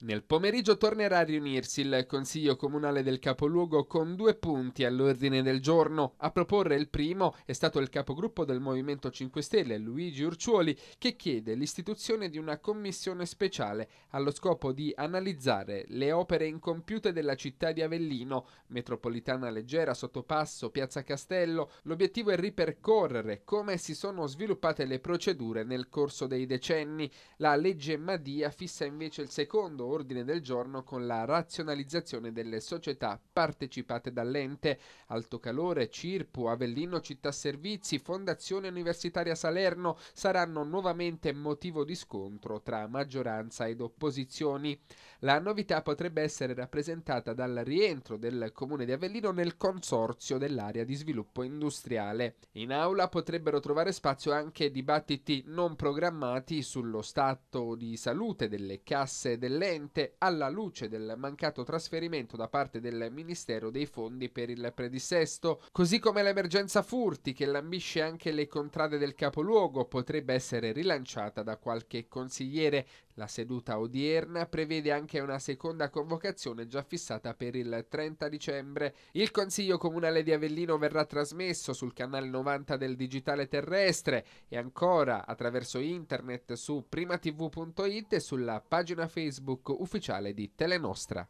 Nel pomeriggio tornerà a riunirsi il Consiglio Comunale del Capoluogo con due punti all'ordine del giorno. A proporre il primo è stato il capogruppo del Movimento 5 Stelle, Luigi Urciuoli, che chiede l'istituzione di una commissione speciale allo scopo di analizzare le opere incompiute della città di Avellino, metropolitana leggera, sottopasso, piazza Castello. L'obiettivo è ripercorrere come si sono sviluppate le procedure nel corso dei decenni. La legge Madia fissa invece il secondo ordine del giorno con la razionalizzazione delle società partecipate dall'ente Alto Calore, Cirpu, Avellino Città Servizi, Fondazione Universitaria Salerno saranno nuovamente motivo di scontro tra maggioranza ed opposizioni. La novità potrebbe essere rappresentata dal rientro del Comune di Avellino nel consorzio dell'area di sviluppo industriale. In aula potrebbero trovare spazio anche dibattiti non programmati sullo stato di salute delle casse dell'ente urgente alla luce del mancato trasferimento da parte del Ministero dei fondi per il predissesto, così come l'emergenza furti che lambisce anche le contrade del capoluogo potrebbe essere rilanciata da qualche consigliere la seduta odierna prevede anche una seconda convocazione già fissata per il 30 dicembre. Il Consiglio Comunale di Avellino verrà trasmesso sul canale 90 del digitale terrestre e ancora attraverso internet su primatv.it e sulla pagina Facebook ufficiale di Telenostra.